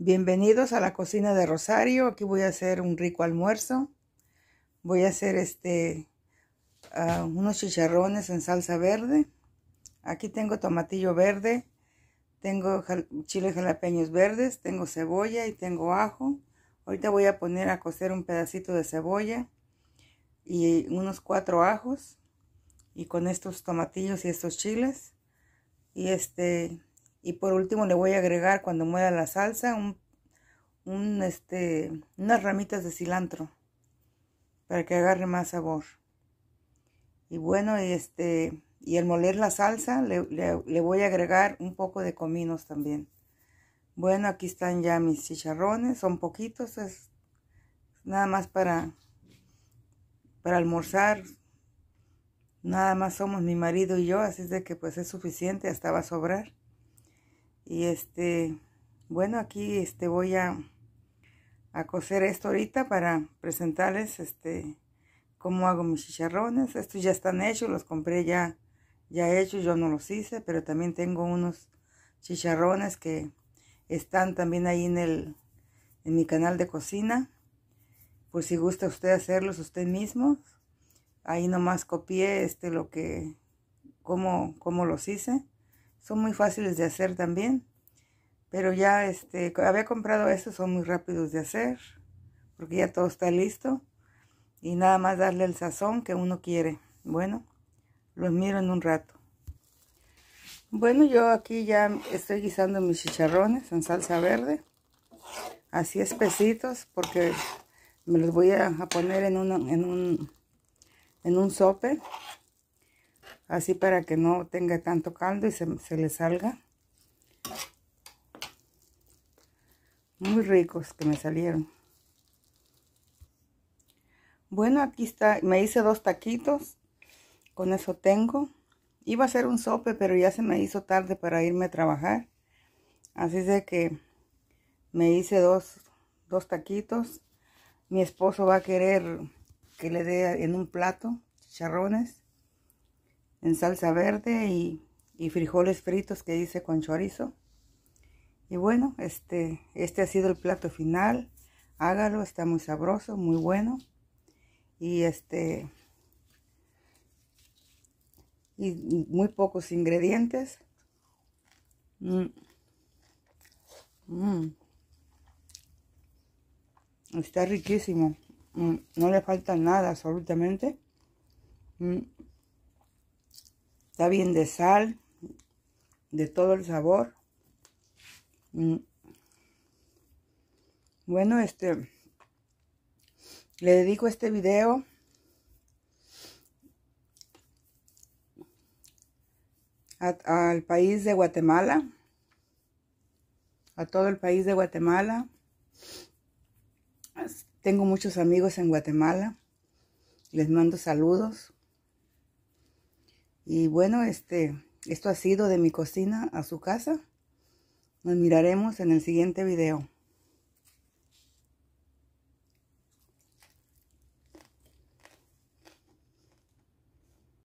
Bienvenidos a la cocina de Rosario. Aquí voy a hacer un rico almuerzo. Voy a hacer este ah, unos chicharrones en salsa verde. Aquí tengo tomatillo verde, tengo chiles jalapeños verdes, tengo cebolla y tengo ajo. Ahorita voy a poner a cocer un pedacito de cebolla y unos cuatro ajos y con estos tomatillos y estos chiles. Y este y por último le voy a agregar cuando muera la salsa un, este, unas ramitas de cilantro para que agarre más sabor. Y bueno, este, y al moler la salsa le, voy a agregar un poco de cominos también. Bueno, aquí están ya mis chicharrones, son poquitos, es nada más para, para almorzar. Nada más somos mi marido y yo, así es de que pues es suficiente, hasta va a sobrar. Y este, bueno, aquí este voy a, a coser esto ahorita para presentarles este cómo hago mis chicharrones. Estos ya están hechos, los compré ya, ya hechos, yo no los hice, pero también tengo unos chicharrones que están también ahí en el en mi canal de cocina. Por si gusta usted hacerlos usted mismo. Ahí nomás copié este lo que cómo, cómo los hice. Son muy fáciles de hacer también. Pero ya este, había comprado estos, son muy rápidos de hacer. Porque ya todo está listo. Y nada más darle el sazón que uno quiere. Bueno, los miro en un rato. Bueno, yo aquí ya estoy guisando mis chicharrones en salsa verde. Así espesitos porque me los voy a, poner en, en, un, en un sope así para que no tenga tanto caldo y se, le salga. Muy ricos que me salieron. Bueno, aquí está, me hice dos taquitos, con eso tengo. Iba a hacer un sope, pero ya se me hizo tarde para irme a trabajar. Así es de que me hice dos, dos taquitos. Mi esposo va a querer que le dé en un plato chicharrones en salsa verde y, frijoles fritos que hice con chorizo. Y bueno, este, este ha sido el plato final. Hágalo, está muy sabroso, muy bueno. Y este y muy pocos ingredientes. Mm. Mm. Está riquísimo. Mm. No le falta nada absolutamente. Está bien de sal, de todo el sabor. Mm. Bueno, este, le dedico este video al país de Guatemala, a todo el país de Guatemala. Tengo muchos amigos en Guatemala, les mando saludos. Y bueno, este, esto ha sido de mi cocina a su casa. Nos miraremos en el siguiente video.